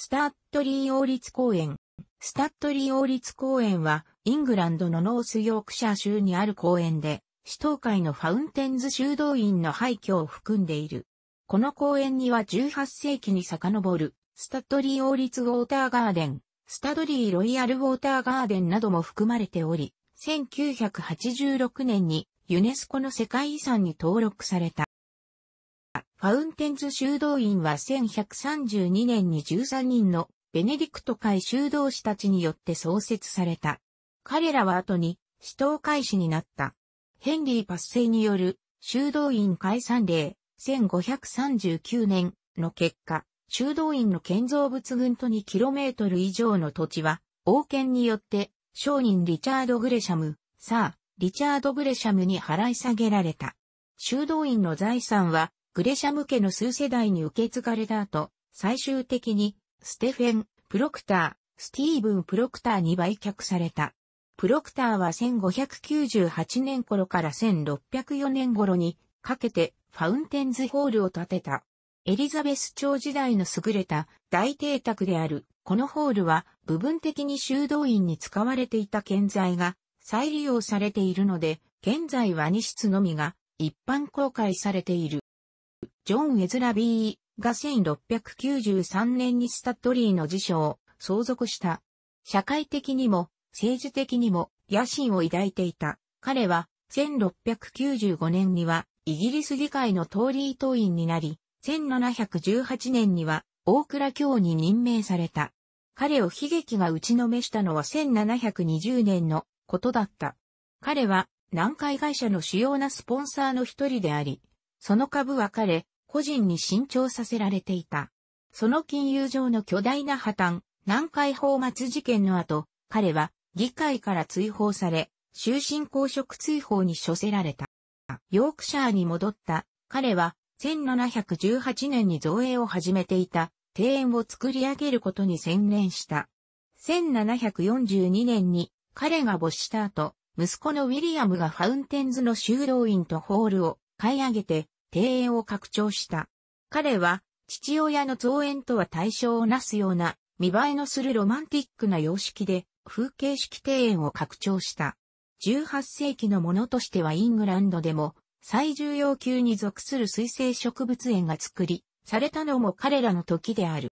スタッドリー王立公園。スタッドリー王立公園は、イングランドのノースヨークシャー州にある公園で、市東会のファウンテンズ修道院の廃墟を含んでいる。この公園には18世紀に遡る、スタッドリー王立ウォーターガーデン、スタッドリーロイヤルウォーターガーデンなども含まれており、1986年にユネスコの世界遺産に登録された。ファウンテンズ修道院は1132年に13人のベネディクト会修道士たちによって創設された。彼らは後に死闘開始になった。ヘンリー・パッセイによる修道院解散令1539年の結果、修道院の建造物群と 2km 以上の土地は、王権によって商人リチャード・グレシャム、さあ、リチャード・グレシャムに払い下げられた。修道院の財産はプレシャム家の数世代に受け継がれた後、最終的に、ステフェン・プロクター、スティーブン・プロクターに売却された。プロクターは1598年頃から1604年頃にかけてファウンテンズホールを建てた。エリザベス朝時代の優れた大邸宅である、このホールは部分的に修道院に使われていた建材が再利用されているので、現在は2室のみが一般公開されている。ジョン・エズラ・ビーが1693年にスタッドリーの辞書を相続した。社会的にも政治的にも野心を抱いていた。彼は1695年にはイギリス議会のトーリー党員になり、1718年には大倉教に任命された。彼を悲劇が打ちのめしたのは1720年のことだった。彼は南海会社の主要なスポンサーの一人であり、その株は彼、個人に伸長させられていた。その金融上の巨大な破綻、南海放末事件の後、彼は議会から追放され、終身公職追放に処せられた。ヨークシャーに戻った、彼は1718年に造営を始めていた庭園を作り上げることに専念した。1742年に彼が没した後、息子のウィリアムがファウンテンズの修道院とホールを買い上げて庭園を拡張した。彼は、父親の造園とは対象をなすような、見栄えのするロマンティックな様式で、風景式庭園を拡張した。18世紀のものとしてはイングランドでも、最重要級に属する水生植物園が作り、されたのも彼らの時である。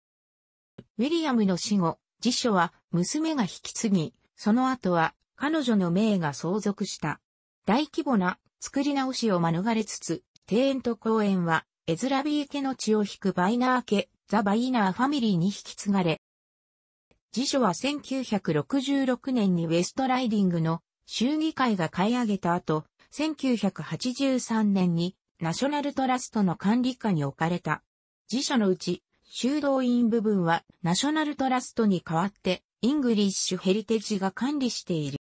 ウィリアムの死後、辞書は娘が引き継ぎ、その後は彼女の命が相続した。大規模な作り直しを免れつつ、庭園と公園は、エズラビー家の血を引くバイナー家、ザ・バイナーファミリーに引き継がれ、辞書は1966年にウェストライディングの州議会が買い上げた後、1983年にナショナルトラストの管理下に置かれた。辞書のうち、修道院部分はナショナルトラストに代わって、イングリッシュヘリテージが管理している。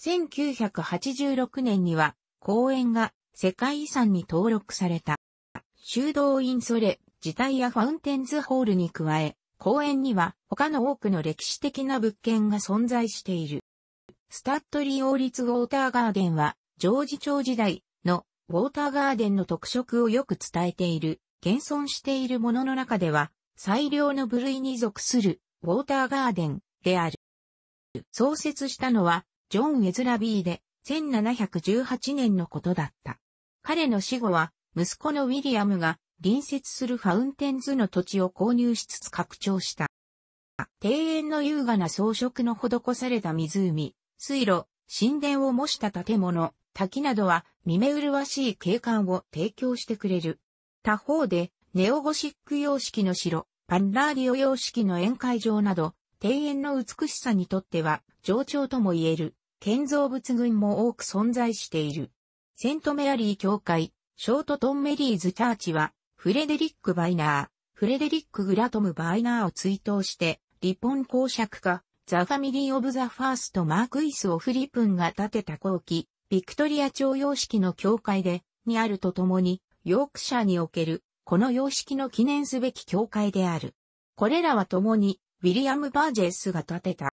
1986年には、公園が世界遺産に登録された。修道院それ自体やファウンテンズホールに加え、公園には他の多くの歴史的な物件が存在している。スタッドリー王立ウォーターガーデンは、ジョージ朝時代のウォーターガーデンの特色をよく伝えている、現存しているものの中では、最良の部類に属するウォーターガーデンである。創設したのは、ジョン・エズラビーで、1718年のことだった。彼の死後は、息子のウィリアムが隣接するファウンテンズの土地を購入しつつ拡張した。庭園の優雅な装飾の施された湖、水路、神殿を模した建物、滝などは見目麗しい景観を提供してくれる。他方で、ネオゴシック様式の城、パンラーディオ様式の宴会場など、庭園の美しさにとっては、上長とも言える、建造物群も多く存在している。セントメアリー教会、ショートトンメリーズチャーチは、フレデリック・バイナー、フレデリック・グラトム・バイナーを追悼して、ポン公爵家、ザ・ファミリー・オブ・ザ・ファースト・マークイス・オフリプンが建てた後期、ビクトリア朝様式の教会で、にあるとともに、ヨークシャーにおける、この様式の記念すべき教会である。これらはともに、ウィリアム・バージェスが建てた。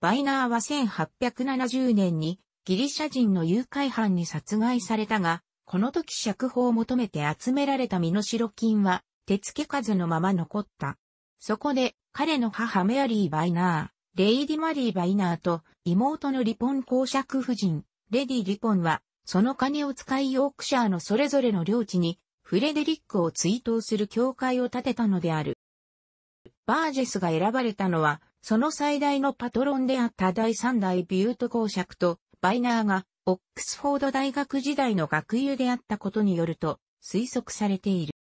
バイナーは1870年にギリシャ人の誘拐犯に殺害されたが、この時釈放を求めて集められた身代金は、手付かずのまま残った。そこで、彼の母メアリー・バイナー、レイディ・マリー・バイナーと妹のリポン公爵夫人、レディ・リポンは、その金を使いヨークシャーのそれぞれの領地に、フレデリックを追悼する教会を建てたのである。バージェスが選ばれたのは、その最大のパトロンであった第三代ビュート公爵とバイナーがオックスフォード大学時代の学友であったことによると推測されている。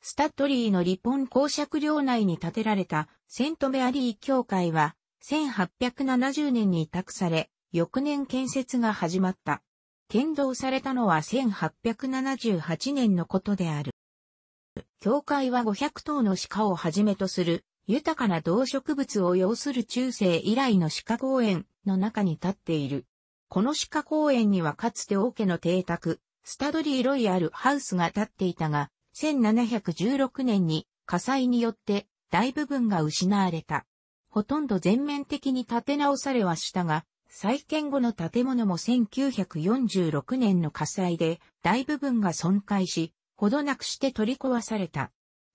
スタッドリーのリポン公爵領内に建てられたセントメアリー教会は1870年に委託され、翌年建設が始まった。建造されたのは1878年のことである。教会は500頭の鹿をはじめとする豊かな動植物を要する中世以来の鹿公園の中に立っている。この鹿公園にはかつて王家の邸宅、スタドリーロイヤルハウスが建っていたが、1716年に火災によって大部分が失われた。ほとんど全面的に建て直されはしたが、再建後の建物も1946年の火災で大部分が損壊し、ほどなくして取り壊された。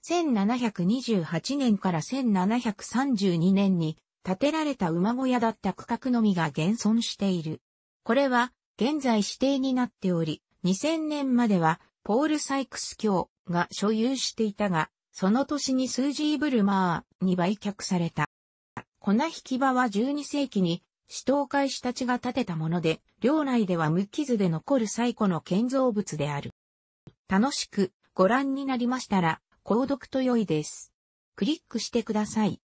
1728年から1732年に建てられた馬小屋だった区画のみが現存している。これは現在指定になっており、2000年まではポール・サイクス卿が所有していたが、その年にスージー・ブルマーに売却された。粉引き場は12世紀に死闘会士たちが建てたもので、領内では無傷で残る最古の建造物である。楽しくご覧になりましたら、購読と良いです。クリックしてください。